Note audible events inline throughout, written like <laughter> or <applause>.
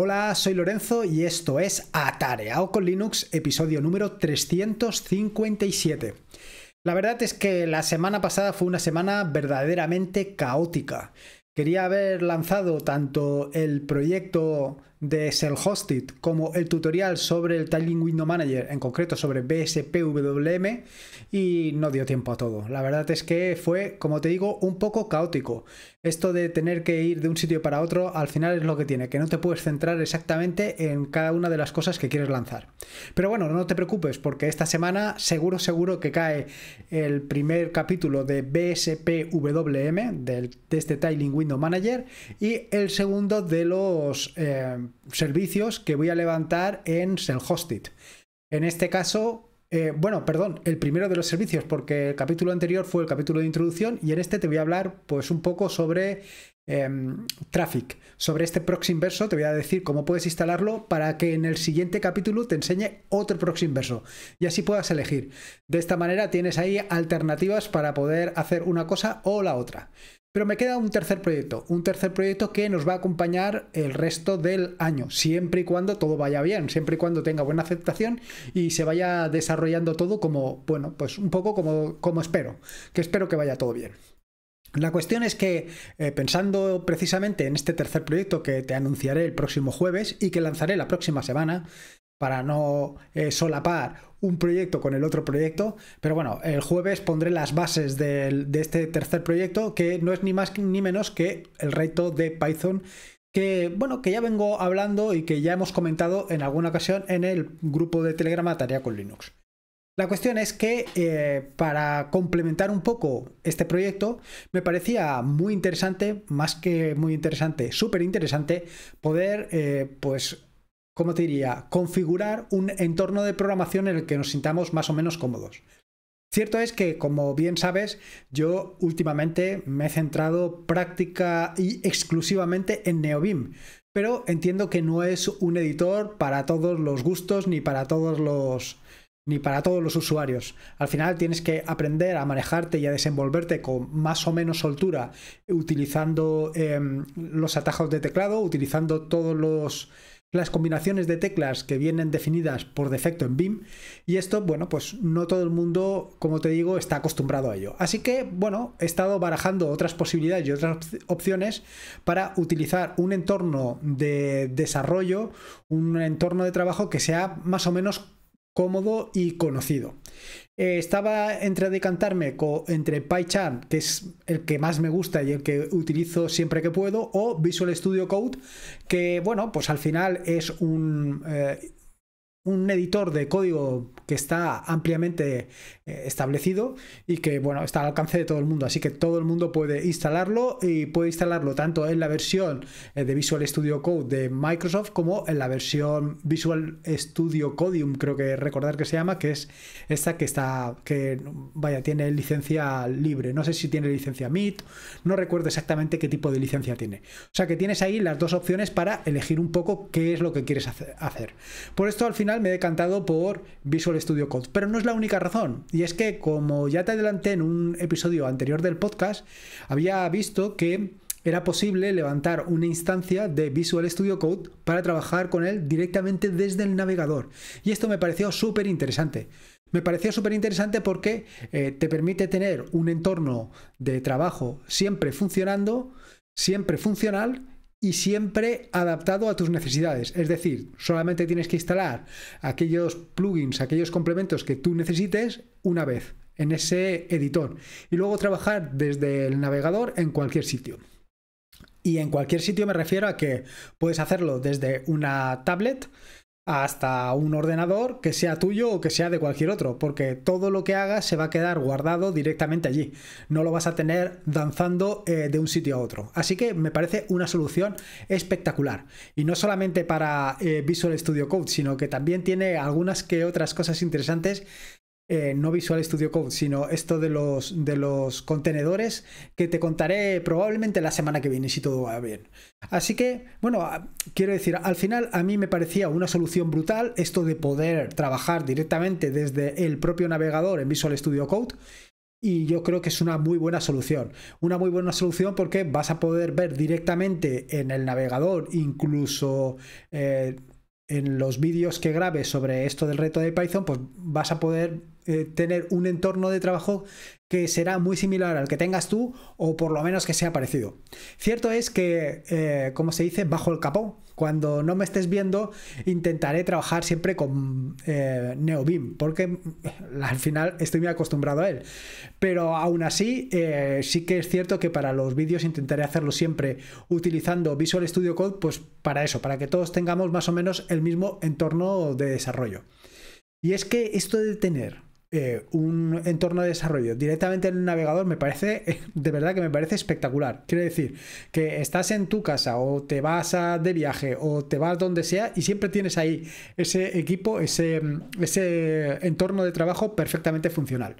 Hola, soy Lorenzo y esto es Atareado con Linux, episodio número 357. La verdad es que la semana pasada fue una semana verdaderamente caótica. Quería haber lanzado tanto el proyecto de self-hosted, como el tutorial sobre el Tiling Window Manager, en concreto sobre BSPWM, y no dio tiempo a todo. La verdad es que fue, como te digo, un poco caótico. Esto de tener que ir de un sitio para otro, al final es lo que tiene, que no te puedes centrar exactamente en cada una de las cosas que quieres lanzar. Pero bueno, no te preocupes, porque esta semana seguro, seguro que cae el primer capítulo de BSPWM, del, de este Tiling Window Manager, y el segundo de los... Eh, servicios que voy a levantar en self-hosted. En este caso, eh, bueno, perdón, el primero de los servicios, porque el capítulo anterior fue el capítulo de introducción y en este te voy a hablar pues un poco sobre em, traffic. Sobre este proxy inverso te voy a decir cómo puedes instalarlo para que en el siguiente capítulo te enseñe otro proxy inverso y así puedas elegir. De esta manera tienes ahí alternativas para poder hacer una cosa o la otra. Pero me queda un tercer proyecto, un tercer proyecto que nos va a acompañar el resto del año, siempre y cuando todo vaya bien, siempre y cuando tenga buena aceptación y se vaya desarrollando todo como, bueno, pues un poco como, como espero, que espero que vaya todo bien. La cuestión es que, eh, pensando precisamente en este tercer proyecto que te anunciaré el próximo jueves y que lanzaré la próxima semana, para no eh, solapar un proyecto con el otro proyecto. Pero bueno, el jueves pondré las bases de, este tercer proyecto, que no es ni más ni menos que el reto de Python que bueno, que ya vengo hablando y que ya hemos comentado en alguna ocasión en el grupo de Telegram Tarea con Linux. La cuestión es que eh, para complementar un poco este proyecto, me parecía muy interesante, más que muy interesante, súper interesante, poder eh, pues ¿cómo te diría?, configurar un entorno de programación en el que nos sintamos más o menos cómodos. Cierto es que, como bien sabes, yo últimamente me he centrado práctica y exclusivamente en Neobim, pero entiendo que no es un editor para todos los gustos ni para todos los ni para todos los usuarios. Al final tienes que aprender a manejarte y a desenvolverte con más o menos soltura utilizando em, los atajos de teclado, utilizando todos los las combinaciones de teclas que vienen definidas por defecto en BIM y esto, bueno, pues no todo el mundo, como te digo, está acostumbrado a ello. Así que, bueno, he estado barajando otras posibilidades y otras opciones para utilizar un entorno de desarrollo, un entorno de trabajo que sea más o menos cómodo y conocido. Eh, estaba entre decantarme entre PyCharm, que es el que más me gusta y el que utilizo siempre que puedo, o Visual Studio Code, que bueno, pues al final es un eh, un editor de código que está ampliamente eh, establecido y que bueno está al alcance de todo el mundo así que todo el mundo puede instalarlo y puede instalarlo tanto en la versión eh, de Visual Studio Code de Microsoft como en la versión Visual Studio Codium creo que recordar que se llama que es esta que está que vaya tiene licencia libre no sé si tiene licencia MIT no recuerdo exactamente qué tipo de licencia tiene o sea que tienes ahí las dos opciones para elegir un poco qué es lo que quieres hacer por esto al final me he decantado por Visual Studio Code, pero no es la única razón. Y es que, como ya te adelanté en un episodio anterior del podcast, había visto que era posible levantar una instancia de Visual Studio Code para trabajar con él directamente desde el navegador. Y esto me pareció súper interesante. Me pareció súper interesante porque eh, te permite tener un entorno de trabajo siempre funcionando, siempre funcional y siempre adaptado a tus necesidades. Es decir, solamente tienes que instalar aquellos plugins, aquellos complementos que tú necesites una vez en ese editor y luego trabajar desde el navegador en cualquier sitio. Y en cualquier sitio me refiero a que puedes hacerlo desde una tablet, hasta un ordenador que sea tuyo o que sea de cualquier otro, porque todo lo que hagas se va a quedar guardado directamente allí. No lo vas a tener danzando eh, de un sitio a otro. Así que me parece una solución espectacular. Y no solamente para eh, Visual Studio Code, sino que también tiene algunas que otras cosas interesantes eh, no Visual Studio Code, sino esto de los, de los contenedores que te contaré probablemente la semana que viene, si todo va bien. Así que, bueno, ah, quiero decir, al final a mí me parecía una solución brutal esto de poder trabajar directamente desde el propio navegador en Visual Studio Code. Y yo creo que es una muy buena solución. Una muy buena solución porque vas a poder ver directamente en el navegador, incluso eh, en los vídeos que grabes sobre esto del reto de Python, pues vas a poder eh, tener un entorno de trabajo que será muy similar al que tengas tú o por lo menos que sea parecido. Cierto es que, eh, como se dice, bajo el capó, cuando no me estés viendo, intentaré trabajar siempre con eh, NeoBeam, porque eh, al final estoy muy acostumbrado a él. Pero aún así, sí que es cierto que para los vídeos intentaré hacerlo siempre utilizando Visual Studio Code, pues para eso, para que todos tengamos más o menos el mismo entorno de desarrollo. Y es que esto de tener eh, un entorno de desarrollo directamente en el navegador me parece, <laughs> de verdad que me parece espectacular. Quiero decir, que estás en tu casa o te vas de viaje o te vas donde sea y siempre tienes ahí ese equipo, ese, ese entorno de trabajo perfectamente funcional.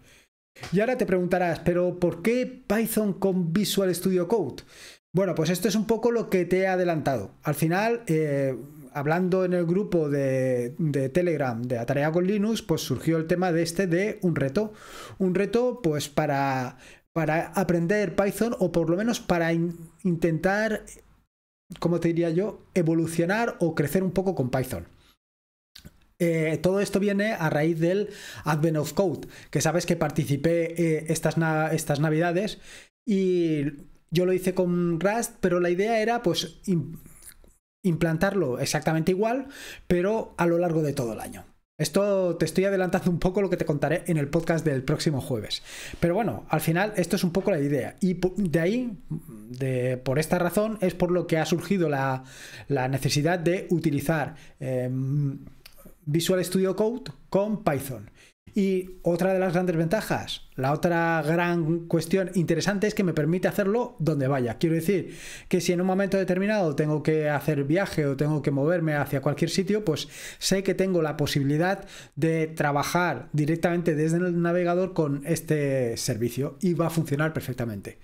Y ahora te preguntarás, pero ¿por qué Python con Visual Studio Code? Bueno, pues esto es un poco lo que te he adelantado. Al final, eh, hablando en el grupo de, Telegram de Atarea con Linux, pues surgió el tema de este de un reto. Un reto, pues, para, para aprender Python o por lo menos para intentar, como te diría yo, evolucionar o crecer un poco con Python. Eh, todo esto viene a raíz del Advent of Code, que sabes que participé eh, estas, estas navidades y yo lo hice con Rust, pero la idea era pues implantarlo exactamente igual, pero a lo largo de todo el año. Esto te estoy adelantando un poco lo que te contaré en el podcast del próximo jueves. Pero bueno, al final esto es un poco la idea. Y de ahí, de, por esta razón, es por lo que ha surgido la, necesidad de utilizar em, Visual Studio Code con Python. Y otra de las grandes ventajas, la otra gran cuestión interesante es que me permite hacerlo donde vaya. Quiero decir que si en un momento determinado tengo que hacer viaje o tengo que moverme hacia cualquier sitio, pues sé que tengo la posibilidad de trabajar directamente desde el navegador con este servicio y va a funcionar perfectamente.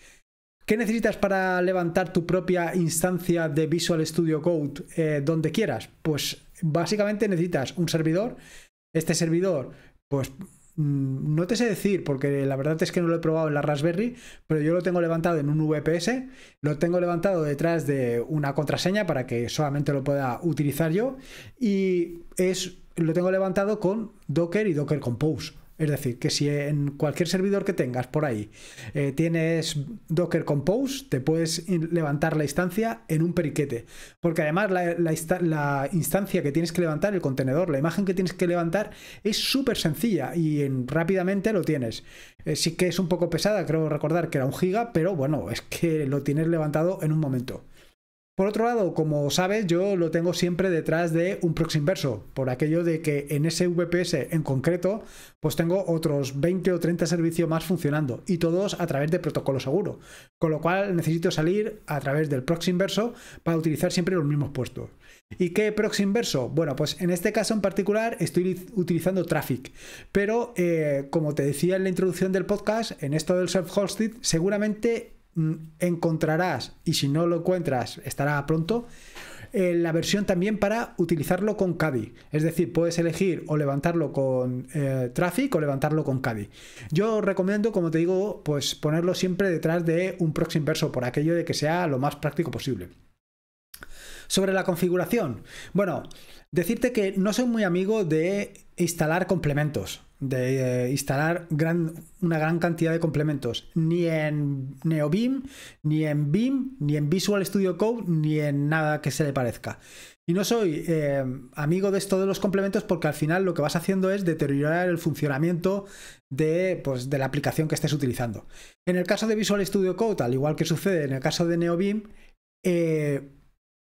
¿Qué necesitas para levantar tu propia instancia de Visual Studio Code eh, donde quieras? Pues básicamente necesitas un servidor. Este servidor pues mm, no te sé decir, porque la verdad es que no lo he probado en la Raspberry, pero yo lo tengo levantado en un VPS, lo tengo levantado detrás de una contraseña para que solamente lo pueda utilizar yo, y es, lo tengo levantado con Docker y Docker Compose. Es decir, que si en cualquier servidor que tengas por ahí eh, tienes Docker Compose, te puedes levantar la instancia en un periquete. Porque además la, instancia que tienes que levantar, el contenedor, la imagen que tienes que levantar es súper sencilla y rápidamente lo tienes. Eh, sí que es un poco pesada, creo recordar que era un giga, pero bueno, es que lo tienes levantado en un momento. Por otro lado, como sabes, yo lo tengo siempre detrás de un proxy inverso, por aquello de que en ese VPS en concreto, pues tengo otros 20 o 30 servicios más funcionando y todos a través de protocolo seguro, con lo cual necesito salir a través del proxy inverso para utilizar siempre los mismos puestos. ¿Y qué proxy inverso? Bueno, pues en este caso en particular estoy utilizando Traffic, pero eh, como te decía en la introducción del podcast, en esto del self-hosted seguramente Mm, encontrarás, y si no lo encuentras, estará pronto, eh, la versión también para utilizarlo con Caddy. Es decir, puedes elegir o levantarlo con eh, Traffic o levantarlo con Caddy. Yo recomiendo, como te digo, pues ponerlo siempre detrás de un proxy inverso por aquello de que sea lo más práctico posible. Sobre la configuración. Bueno, decirte que no soy muy amigo de instalar complementos, de eh, instalar gran, una gran cantidad de complementos, ni en NeoBeam, ni en BIM, ni en Visual Studio Code, ni en nada que se le parezca. Y no soy eh, amigo de esto de los complementos porque al final lo que vas haciendo es deteriorar el funcionamiento de, pues, de la aplicación que estés utilizando. En el caso de Visual Studio Code, al igual que sucede en el caso de NeoBeam, eh,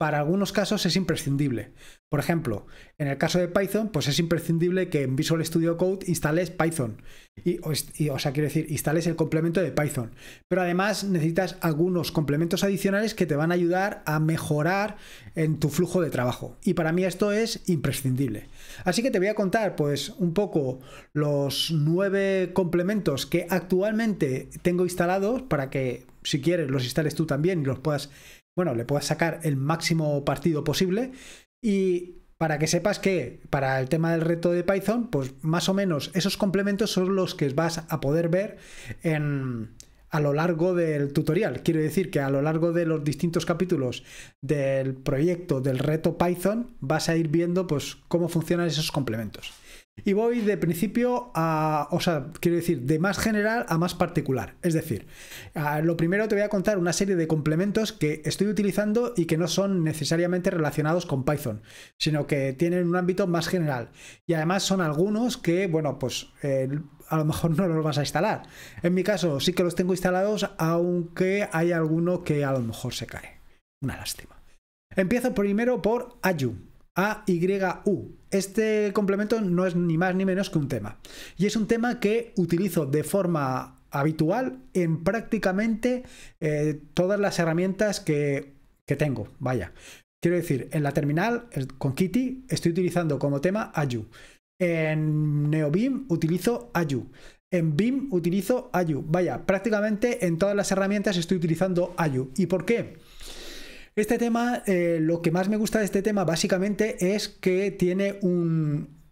para algunos casos es imprescindible. Por ejemplo, en el caso de Python, pues es imprescindible que en Visual Studio Code instales Python. Y, o sea, quiero decir, instales el complemento de Python. Pero además necesitas algunos complementos adicionales que te van a ayudar a mejorar en tu flujo de trabajo. Y para mí esto es imprescindible. Así que te voy a contar, pues, un poco los nueve complementos que actualmente tengo instalados para que, si quieres, los instales tú también y los puedas bueno, le puedas sacar el máximo partido posible y para que sepas que para el tema del reto de Python, pues más o menos esos complementos son los que vas a poder ver en, a lo largo del tutorial. Quiero decir que a lo largo de los distintos capítulos del proyecto del reto Python vas a ir viendo pues, cómo funcionan esos complementos. Y voy de principio a, o sea, quiero decir, de más general a más particular. Es decir, lo primero te voy a contar una serie de complementos que estoy utilizando y que no son necesariamente relacionados con Python, sino que tienen un ámbito más general. Y además son algunos que, bueno, pues eh, a lo mejor <laughs> no los vas a instalar. En mi caso sí que los tengo instalados, aunque hay alguno que a lo mejor se cae. Una lástima. Empiezo primero por Ayu, A-Y-U, este complemento no es ni más ni menos que un tema. Y es un tema que utilizo de forma habitual en prácticamente eh, todas las herramientas que, que tengo. Vaya. Quiero decir, en la terminal con Kitty estoy utilizando como tema Ayu. En NeoBeam utilizo Ayu. En BIM utilizo Ayu. Vaya, prácticamente en todas las herramientas estoy utilizando Ayu. ¿Y por qué? Este tema, eh, lo que más me gusta de este tema básicamente es que tiene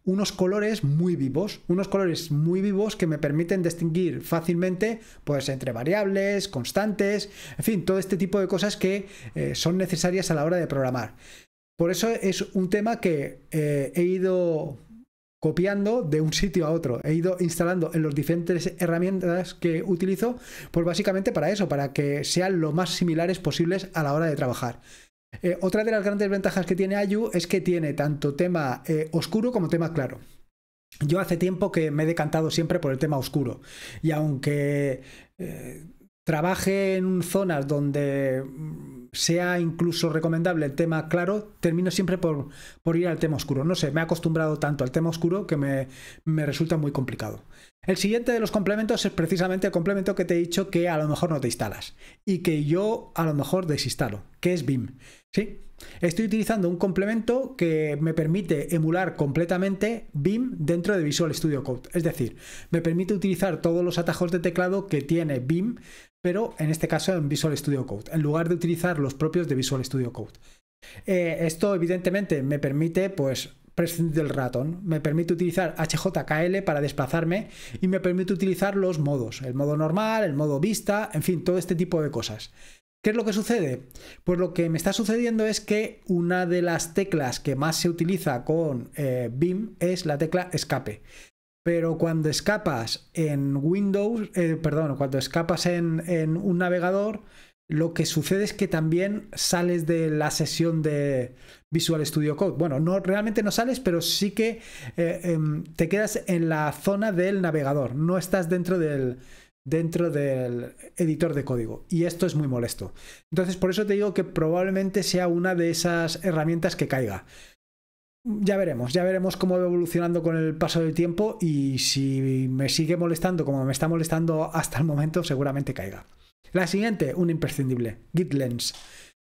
unos colores muy vivos, unos colores muy vivos que me permiten distinguir fácilmente pues entre variables, constantes, en fin, todo este tipo de cosas que eh, son necesarias a la hora de programar. Por eso es un tema que eh, he ido copiando de un sitio a otro. He ido instalando en las diferentes herramientas que utilizo, pues básicamente para eso, para que sean lo más similares posibles a la hora de trabajar. Eh, otra de las grandes ventajas que tiene Ayu es que tiene tanto tema eh, oscuro como tema claro. Yo hace tiempo que me he decantado siempre por el tema oscuro y aunque... Eh, trabaje en zonas donde mm, sea incluso recomendable el tema claro, termino siempre por, ir al tema oscuro. No sé, me he acostumbrado tanto al tema oscuro que me, resulta muy complicado. El siguiente de los complementos es precisamente el complemento que te he dicho que a lo mejor no te instalas y que yo a lo mejor desinstalo, que es BIM. ¿Sí? Estoy utilizando un complemento que me permite emular completamente BIM dentro de Visual Studio Code. Es decir, me permite utilizar todos los atajos de teclado que tiene BIM pero en este caso en Visual Studio Code, en lugar de utilizar los propios de Visual Studio Code. Eh, esto evidentemente me permite pues prescindir del ratón, me permite utilizar HJKL para desplazarme y me permite utilizar los modos, el modo normal, el modo vista, en fin, todo este tipo de cosas. ¿Qué es lo que sucede? Pues lo que me está sucediendo es que una de las teclas que más se utiliza con BIM eh, es la tecla escape. Pero cuando escapas en Windows, eh, perdón, cuando escapas en, un navegador, lo que sucede es que también sales de la sesión de Visual Studio Code. Bueno, no, realmente no sales, pero sí que eh, em, te quedas en la zona del navegador. No estás dentro del, dentro del editor de código y esto es muy molesto. Entonces por eso te digo que probablemente sea una de esas herramientas que caiga ya veremos, ya veremos cómo va evolucionando con el paso del tiempo y si me sigue molestando como me está molestando hasta el momento, seguramente caiga. La siguiente, un imprescindible, GitLens.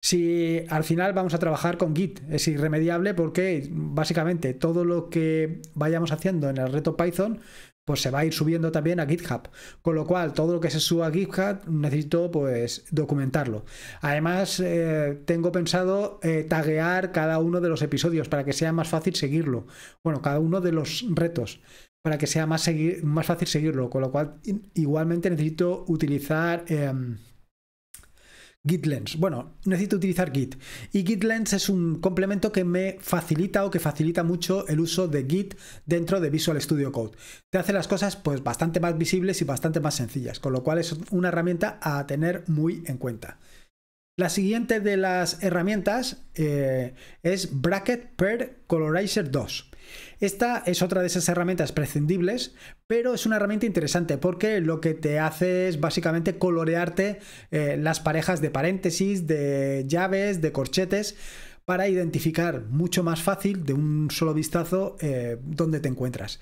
Si al final vamos a trabajar con Git, es irremediable porque básicamente todo lo que vayamos haciendo en el reto Python pues se va a ir subiendo también a GitHub. Con lo cual, todo lo que se suba a GitHub necesito pues documentarlo. Además, eh, tengo pensado eh, taguear cada uno de los episodios para que sea más fácil seguirlo. Bueno, cada uno de los retos para que sea más, seguir, más fácil seguirlo. Con lo cual, igualmente necesito utilizar... Em, GitLens, Bueno, necesito utilizar Git. Y GitLens es un complemento que me facilita o que facilita mucho el uso de Git dentro de Visual Studio Code. Te hace las cosas pues bastante más visibles y bastante más sencillas, con lo cual es una herramienta a tener muy en cuenta. La siguiente de las herramientas eh, es Bracket Per Colorizer 2. Esta es otra de esas herramientas prescindibles, pero es una herramienta interesante porque lo que te hace es básicamente colorearte eh, las parejas de paréntesis, de llaves, de corchetes para identificar mucho más fácil de un solo vistazo eh, dónde te encuentras.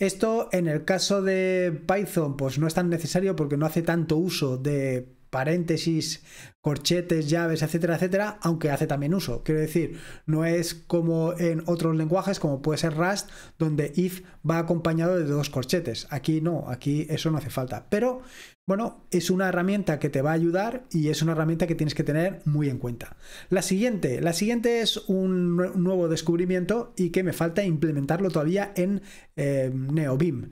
Esto en el caso de Python pues no es tan necesario porque no hace tanto uso de paréntesis, corchetes, llaves, etcétera, etcétera, aunque hace también uso. Quiero decir, no es como en otros lenguajes, como puede ser Rust, donde if va acompañado de dos corchetes. Aquí no, aquí eso no hace falta. Pero bueno, es una herramienta que te va a ayudar y es una herramienta que tienes que tener muy en cuenta. La siguiente, la siguiente es un nuevo descubrimiento y que me falta implementarlo todavía en eh, NeoBIM.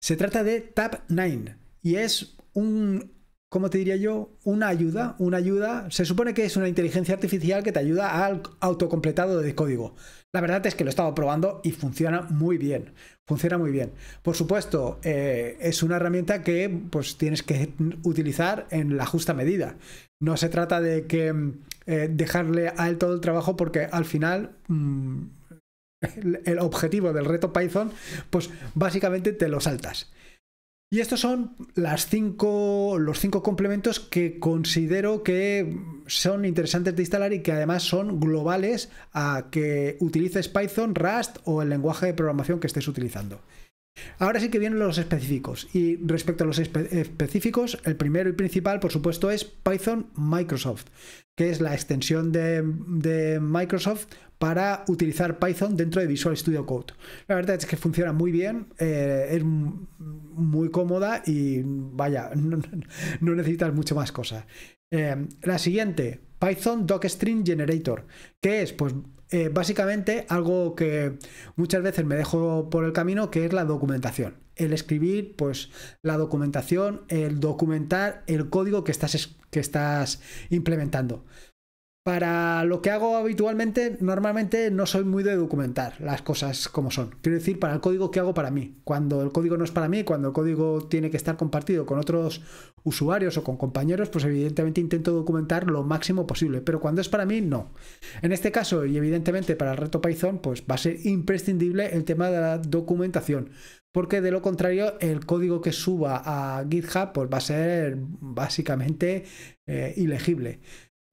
Se trata de Tab9 y es un ¿cómo te diría yo? Una ayuda, una ayuda. Se supone que es una inteligencia artificial que te ayuda al autocompletado de código. La verdad es que lo he estado probando y funciona muy bien. Funciona muy bien. Por supuesto, eh, es una herramienta que pues, tienes que utilizar en la justa medida. No se trata de que mm, eh, dejarle a él todo el trabajo porque al final mm, <laughs> el objetivo del reto Python, pues básicamente te lo saltas. Y estos son los cinco complementos que considero que son interesantes de instalar y que además son globales a que utilices Python, Rust o el lenguaje de programación que estés utilizando. Ahora sí que vienen los específicos. Y respecto a los específicos, el primero y principal, por supuesto, es Python Microsoft, que es la extensión de, Microsoft para utilizar Python dentro de Visual Studio Code. La verdad es que funciona muy bien, eh, es muy cómoda y vaya, <laughs> no, necesitas mucho más cosas. Eh, la siguiente, Python Docstring Generator. ¿Qué es? Pues eh, básicamente algo que muchas veces me dejo por el camino, que es la documentación. El escribir, pues la documentación, el documentar el código que estás, que estás implementando para lo que hago habitualmente, normalmente no soy muy de documentar las cosas como son. Quiero decir, para el código que hago para mí. Cuando el código no es para mí, cuando el código tiene que estar compartido con otros usuarios o con compañeros, pues evidentemente intento documentar lo máximo posible. Pero cuando es para mí, no. En este caso, y evidentemente para el reto Python, pues va a ser imprescindible el tema de la documentación. Porque de lo contrario, el código que suba a GitHub pues va a ser básicamente eh, ilegible.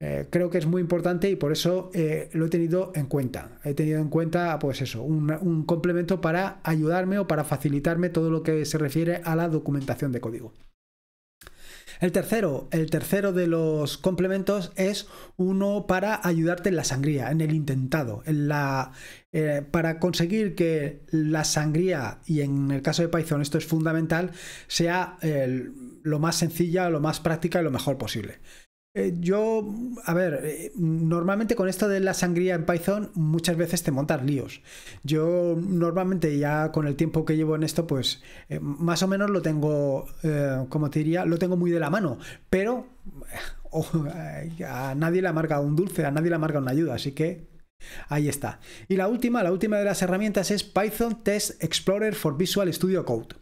Eh, creo que es muy importante y por eso eh, lo he tenido en cuenta. He tenido en cuenta, pues eso, un, complemento para ayudarme o para facilitarme todo lo que se refiere a la documentación de código. El tercero, el tercero de los complementos es uno para ayudarte en la sangría, en el intentado, en la, eh, para conseguir que la sangría, y en el caso de Python esto es fundamental, sea lo más sencilla, lo más práctica y lo mejor posible. Eh, yo, a ver, eh, normalmente con esto de la sangría en Python muchas veces te montas líos. Yo normalmente ya con el tiempo que llevo en esto, pues eh, más o menos lo tengo, como te diría, lo tengo muy de la mano, pero <laughs> a nadie le amarga un dulce, a nadie le amarga una ayuda, así que ahí está. Y la última, la última de las herramientas es Python Test Explorer for Visual Studio Code.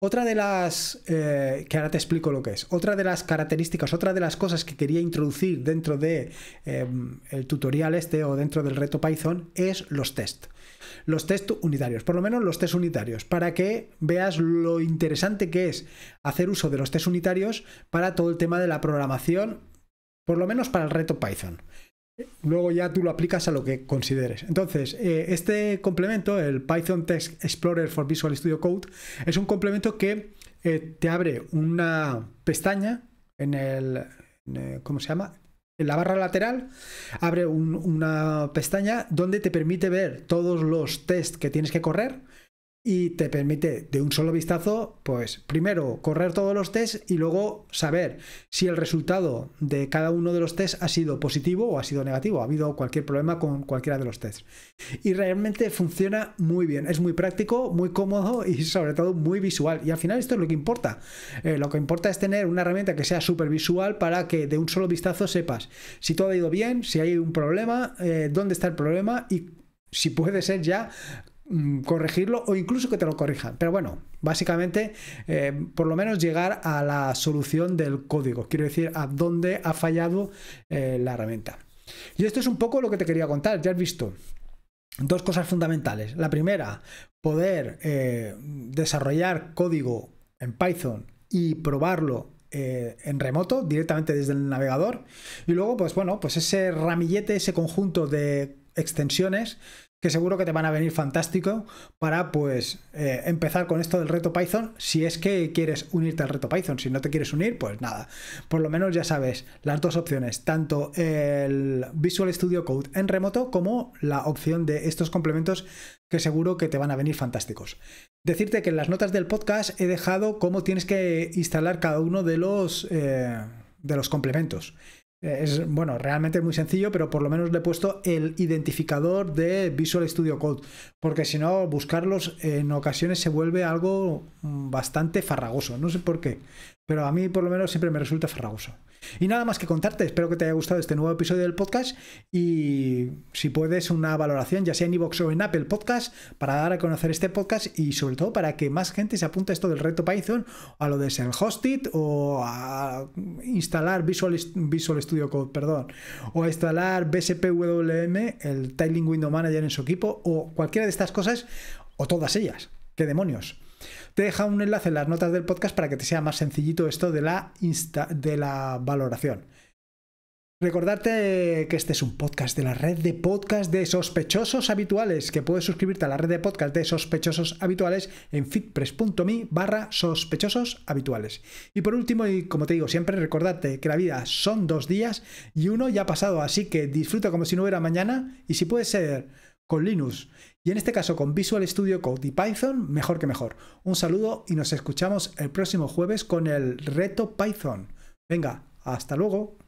Otra de las, eh, que ahora te explico lo que es, otra de las características, otra de las cosas que quería introducir dentro de, em, tutorial este o dentro del reto Python es los test. Los test unitarios, por lo menos los test unitarios, para que veas lo interesante que es hacer uso de los test unitarios para todo el tema de la programación, por lo menos para el reto Python. Luego ya tú lo aplicas a lo que consideres. Entonces, eh, este complemento, el Python Text Explorer for Visual Studio Code, es un complemento que eh, te abre una pestaña en el, eh, ¿cómo se llama? En la barra lateral abre una pestaña donde te permite ver todos los tests que tienes que correr y te permite de un solo vistazo, pues primero correr todos los tests y luego saber si el resultado de cada uno de los tests ha sido positivo o ha sido negativo, ha habido cualquier problema con cualquiera de los tests. Y realmente funciona muy bien, es muy práctico, muy cómodo y sobre todo muy visual. Y al final esto es lo que importa. Eh, lo que importa es tener una herramienta que sea súper visual para que de un solo vistazo sepas si todo ha ido bien, si hay un problema, eh, dónde está el problema y si puede ser ya Mm, corregirlo o incluso que te lo corrijan. Pero bueno, básicamente eh, por lo menos llegar a la solución del código, quiero decir, a dónde ha fallado eh, la herramienta. Y esto es un poco lo que te quería contar, ya has visto. Dos cosas fundamentales. La primera, poder eh, desarrollar código en Python y probarlo en remoto, directamente desde el navegador. Y luego, pues bueno, pues ese ramillete, ese conjunto de extensiones que seguro que te van a venir fantástico para pues eh, empezar con esto del reto Python si es que quieres unirte al reto Python si no te quieres unir pues nada por lo menos ya sabes las dos opciones tanto el Visual Studio Code en remoto como la opción de estos complementos que seguro que te van a venir fantásticos decirte que en las notas del podcast he dejado cómo tienes que instalar cada uno de los eh, de los complementos es, bueno, realmente es muy sencillo, pero por lo menos le he puesto el identificador de Visual Studio Code, porque si no, buscarlos en ocasiones se vuelve algo mm, bastante farragoso. No sé por qué, pero a mí por lo menos siempre me resulta farragoso. Y nada más que contarte, espero que te haya gustado este nuevo episodio del podcast y si puedes una valoración, ya sea en iBox o en Apple Podcast, para dar a conocer este podcast y sobre todo para que más gente se apunte a esto del reto Python, a lo de ser hosted o a instalar Visual, Studio Code, perdón, o a instalar BSPWM, el Tiling Window Manager en su equipo o cualquiera de estas cosas o todas ellas. ¿Qué demonios? Te deja un enlace en las notas del podcast para que te sea más sencillito esto de la, de la valoración. Recordarte que este es un podcast de la red de podcast de sospechosos habituales, que puedes suscribirte a la red de podcast de sospechosos habituales en fitpress.me barra sospechosos habituales. Y por último, y como te digo siempre, recordarte que la vida son dos días y uno ya ha pasado, así que disfruta como si no hubiera mañana y si puede ser con Linux y en este caso con Visual Studio Code y Python, mejor que mejor. Un saludo y nos escuchamos el próximo jueves con el reto Python. Venga, hasta luego.